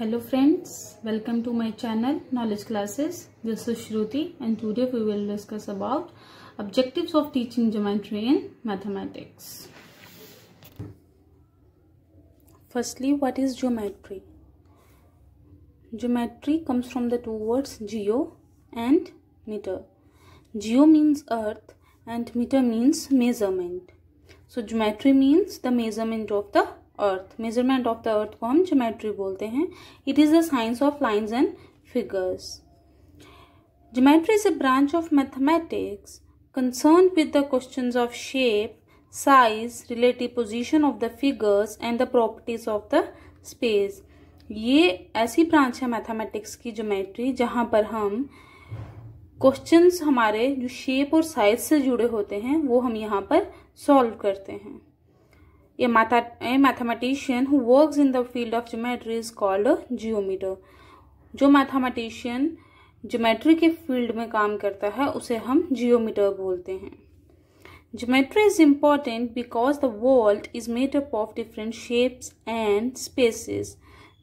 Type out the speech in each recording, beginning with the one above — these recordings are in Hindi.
Hello friends, welcome to my channel Knowledge Classes. This is Shruti and today we will discuss about objectives of teaching geometry in mathematics. Firstly, what is geometry? Geometry comes from the two words geo and meter. Geo means earth and meter means measurement. So geometry means the measurement of the earth measurement of the earth को हम जोमेट्री बोलते हैं it is the science of lines and figures geometry is a branch of mathematics concern with the question of shape size relative position of the figures and the properties of the space ये ऐसी ब्रांच है मैथमेटिक्स की ज्योमेट्री जहाँ पर हम क्वेश्चंस हमारे जो शेप और साइज से जुड़े होते हैं वो हम यहाँ पर सॉल्व करते हैं A, math a mathematician who works in the field of geometry is called a जो मैथामेटिशियन ज्योमेट्री के फील्ड में काम करता है उसे हम जियोमीटर बोलते हैं geometry is important because the world is made up of different shapes and spaces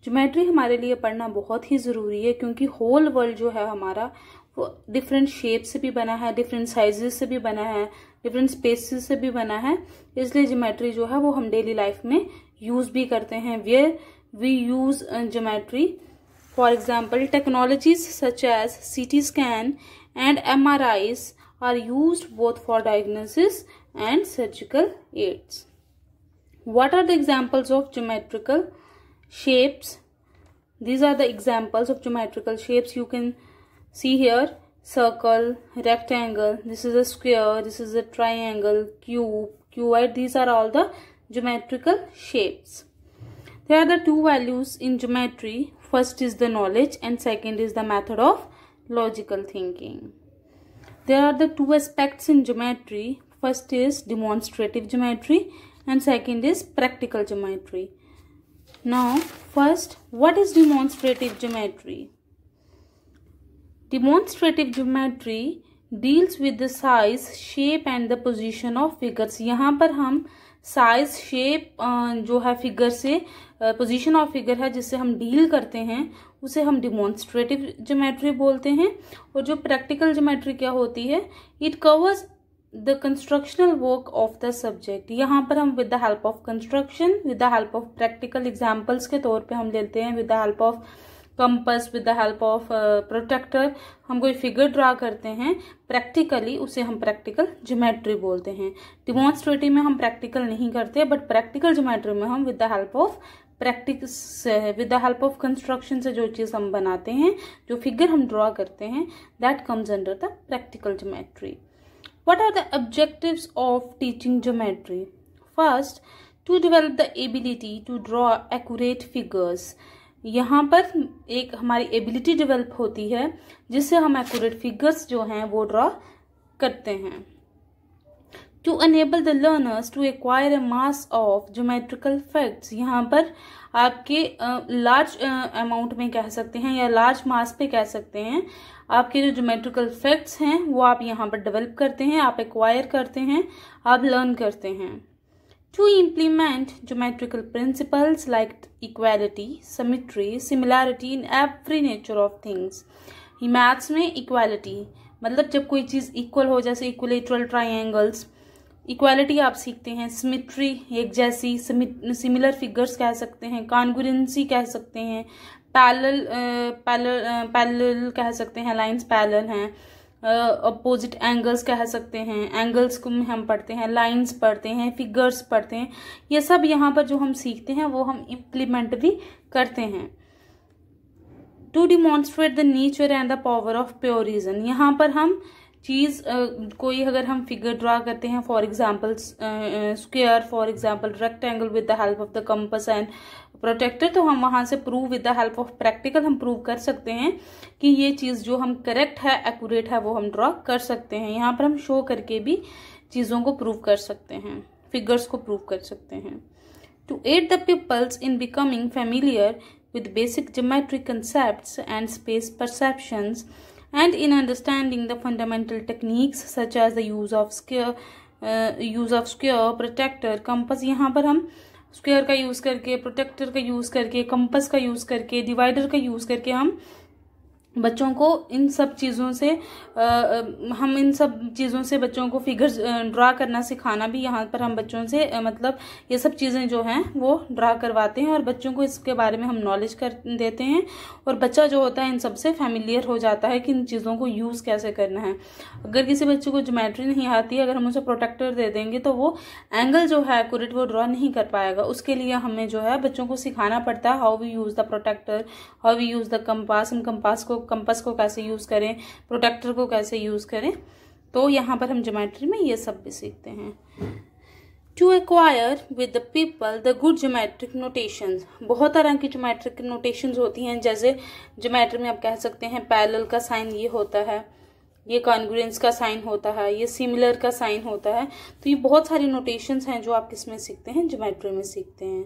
geometry हमारे लिए पढ़ना बहुत ही ज़रूरी है क्योंकि होल वर्ल्ड जो है हमारा वो डिफरेंट शेप से भी बना है डिफरेंट साइज से भी बना है डिफरेंट स्पेसेस से भी बना है इसलिए जोमेट्री जो है वो हम डेली लाइफ में यूज भी करते हैं वे we use geometry for example technologies such as C T scan and M R Is are use both for diagnosis and surgical aids what are the examples of geometrical shapes these are the examples of geometrical shapes you can see here circle, rectangle, this is a square, this is a triangle, cube, cuboid. These are all the geometrical shapes. There are the two values in geometry. First is the knowledge and second is the method of logical thinking. There are the two aspects in geometry. First is demonstrative geometry and second is practical geometry. Now, first, what is demonstrative geometry? Demonstrative geometry deals with the size shape and the position of figures यहाँ पर हम साइज शेप जो है फिगर से पोजिशन ऑफ फिगर है जिससे हम डील करते हैं उसे हम डिमॉन्स्ट्रेटिव जोमेट्री बोलते हैं और जो प्रैक्टिकल जोमेट्री क्या होती है it covers the constructional work of the subject यहाँ पर हम with the help of construction with the help of practical examples के तौर पे हम लेते हैं with the help of compass with the help of protractor हम कोई फिगर ड्रा करते हैं प्रैक्टिकली उसे हम प्रैक्टिकल ज्योमेट्री बोलते हैं डिमॉन्स्ट्रेटिव में हम प्रैक्टिकल नहीं करते बट प्रैक्टिकल ज्योमेट्री में हम with the help of practice with the help of construction से जो चीज़ हम बनाते हैं जो फिगर हम ड्रॉ करते हैं that comes under the practical geometry what are the objective of teaching geometry first to develop the ability to draw accurate figures यहाँ पर एक हमारी एबिलिटी डेवलप होती है जिससे हम एक्यूरेट फिगर्स जो हैं वो ड्रॉ करते हैं to enable the learners to acquire a mass of geometrical facts यहाँ पर आपके लार्ज अमाउंट में कह सकते हैं या लार्ज मास पे कह सकते हैं आपके जो ज्योमेट्रिकल फैक्ट्स हैं वो आप यहाँ पर डेवलप करते हैं आप एक्वायर करते हैं आप लर्न करते हैं to implement geometrical principles like equality, symmetry, similarity in every nature of things. ही मैथ्स में इक्वालिटी मतलब जब कोई चीज़ इक्वल हो जैसे इक्वलेटरल ट्राइंगल्स इक्वालिटी आप सीखते हैं सिमिट्री एक जैसी सिमिलर फिगर्स कह सकते हैं कानगुरेंसी कह सकते हैं पैरल पैरल पैरल कह सकते हैं लाइंस पैरल हैं अपोजिट एंगल्स कह सकते हैं एंगल्स को हम पढ़ते हैं लाइंस पढ़ते हैं फिगर्स पढ़ते हैं ये सब यहाँ पर जो हम सीखते हैं वो हम इम्प्लीमेंट भी करते हैं to demonstrate the nature and the power of pure reason यहाँ पर हम चीज़ कोई अगर हम फिगर ड्रा करते हैं फॉर एग्जाम्पल स्क्र फॉर रेक्ट rectangle with the help of the compass and protractor तो हम वहाँ से prove with the help of practical हम प्रूव कर सकते हैं कि ये चीज़ जो हम करेक्ट है एक्यूरेट है वो हम ड्रा कर सकते हैं यहाँ पर हम शो करके भी चीज़ों को प्रूव कर सकते हैं फिगर्स को प्रूव कर सकते हैं to aid the peoples in becoming familiar with basic geometric concept and space perceptions and in understanding the fundamental techniques such as the use of square use of square protractor compass यहाँ पर हम स्क्वेयर का यूज़ करके प्रोटेक्टर का यूज़ करके कंपस का यूज़ करके डिवाइडर का यूज़ करके हम बच्चों को इन सब चीज़ों से आ, हम इन सब चीज़ों से बच्चों को फिगर्स ड्रा करना सिखाना भी यहाँ पर हम बच्चों से आ, मतलब ये सब चीज़ें जो हैं वो ड्रा करवाते हैं और बच्चों को इसके बारे में हम नॉलेज कर देते हैं और बच्चा जो होता है इन सब से फैमिलियर हो जाता है कि इन चीज़ों को यूज़ कैसे करना है अगर किसी बच्चे को जोमेट्री नहीं आती अगर हम उसे प्रोटेक्टर दे देंगे तो वो एंगल जो है एकट वो ड्रा नहीं कर पाएगा उसके लिए हमें जो है बच्चों को सिखाना पड़ता है how we use the protractor how we use the compass हम कम्पास को कंपस को कैसे यूज़ करें प्रोटेक्टर को कैसे यूज़ करें तो यहाँ पर हम जोमेट्री में ये सब भी सीखते हैं to acquire with the people the good geometric notation बहुत तरह की जोमेट्रिक नोटेशन होती हैं जैसे जोमेट्री में आप कह सकते हैं पैरल का साइन ये होता है ये कॉन्ग्रेंस का साइन होता है ये सिमिलर का साइन होता है तो ये बहुत सारी नोटेशंस हैं जो आप किस में सीखते हैं जोमेट्री में सीखते हैं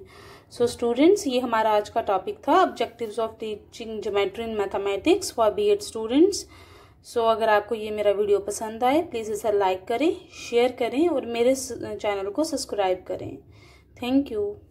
सो so स्टूडेंट्स ये हमारा आज का टॉपिक था objectives of teaching geometry in mathematics for B Ed students so अगर आपको ये मेरा वीडियो पसंद आए प्लीज़ इसे लाइक करें शेयर करें और मेरे चैनल को सब्सक्राइब करें थैंक यू